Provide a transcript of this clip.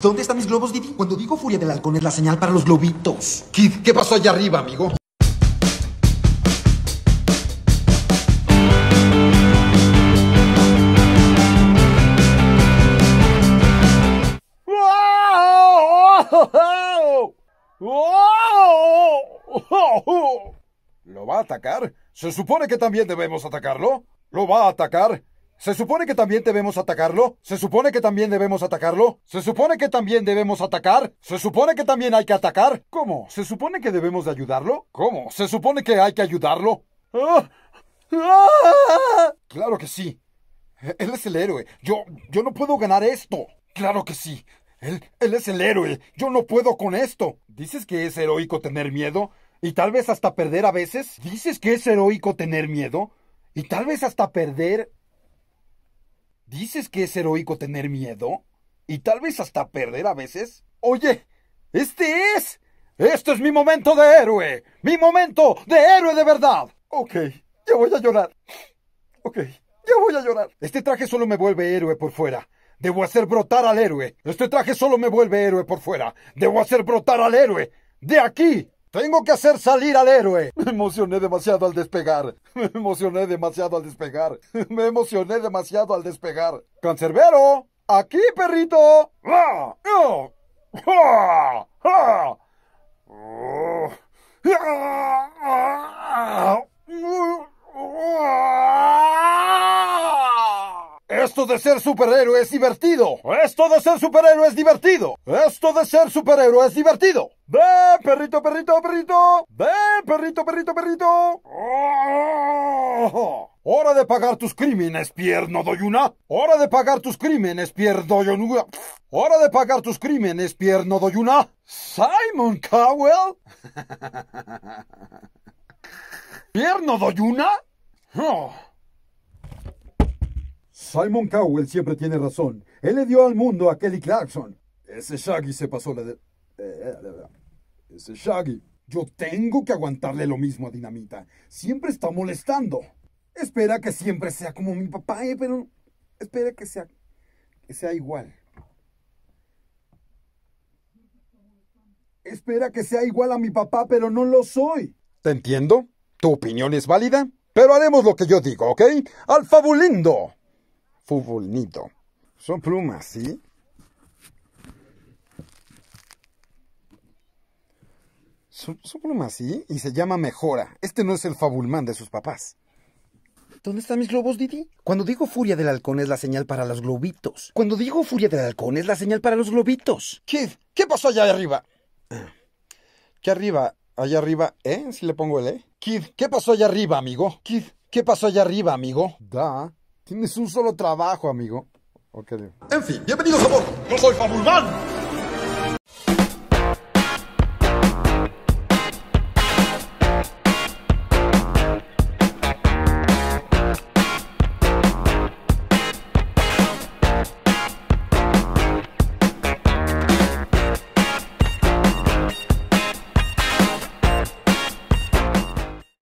¿Dónde están mis globos, Didi? Cuando digo furia del halcón es la señal para los globitos. Kid, ¿qué pasó allá arriba, amigo? ¿Lo va a atacar? ¿Se supone que también debemos atacarlo? ¿Lo va a atacar? ¿Se supone que también debemos atacarlo? ¿Se supone que también debemos atacarlo? ¿Se supone que también debemos atacar? ¿Se supone que también hay que atacar? ¿Cómo? ¿Se supone que debemos ayudarlo? ¿Cómo? ¿Se supone que hay que ayudarlo? ¡Ah! ¡Ah! Claro que sí. Él es el héroe. Yo, yo no puedo ganar esto. Claro que sí. Él, él es el héroe. Yo no puedo con esto. ¿Dices que es heroico tener miedo? ¿Y tal vez hasta perder a veces? ¿Dices que es heroico tener miedo? ¿Y tal vez hasta perder ¿Dices que es heroico tener miedo? ¿Y tal vez hasta perder a veces? Oye, este es... esto es mi momento de héroe. Mi momento de héroe de verdad. Ok, ya voy a llorar. Ok, ya voy a llorar. Este traje solo me vuelve héroe por fuera. Debo hacer brotar al héroe. Este traje solo me vuelve héroe por fuera. Debo hacer brotar al héroe. De aquí tengo que hacer salir al héroe. Me emocioné demasiado al despegar. Me emocioné demasiado al despegar. Me emocioné demasiado al despegar. Cancerbero, aquí perrito. ¡Ah! ¡Ah! ¡Ah! Esto de ser superhéroe es divertido. Esto de ser superhéroe es divertido. Esto de ser superhéroe es divertido. Ve, perrito, perrito, perrito. Ve, perrito, perrito, perrito. Oh. Hora de pagar tus crímenes, pierno doyuna. Hora de pagar tus crímenes, pierno doyuna. Hora de pagar tus crímenes, pierno doyuna. Simon Cowell. ¿Pierno doyuna? Oh. Simon Cowell siempre tiene razón. Él le dio al mundo a Kelly Clarkson. Ese Shaggy se pasó la de... Eh, eh, Ese Shaggy. Yo tengo que aguantarle lo mismo a Dinamita. Siempre está molestando. Espera que siempre sea como mi papá, eh, pero... Espera que sea... Que sea igual. Espera que sea igual a mi papá, pero no lo soy. Te entiendo. Tu opinión es válida, pero haremos lo que yo digo, ¿ok? ¡Alfabulindo! fútbol Son plumas, ¿sí? Son, plumas, ¿sí? Y se llama Mejora. Este no es el Fabulman de sus papás. ¿Dónde están mis globos, Didi? Cuando digo furia del halcón es la señal para los globitos. Cuando digo furia del halcón es la señal para los globitos. Kid, ¿qué pasó allá arriba? ¿Qué arriba? Allá arriba, ¿eh? Si le pongo el E. ¿eh? Kid, ¿qué pasó allá arriba, amigo? Kid, ¿qué pasó allá arriba, amigo? Da. Tienes un solo trabajo, amigo. Okay. En fin, bienvenidos a bordo. Yo soy Fabulman.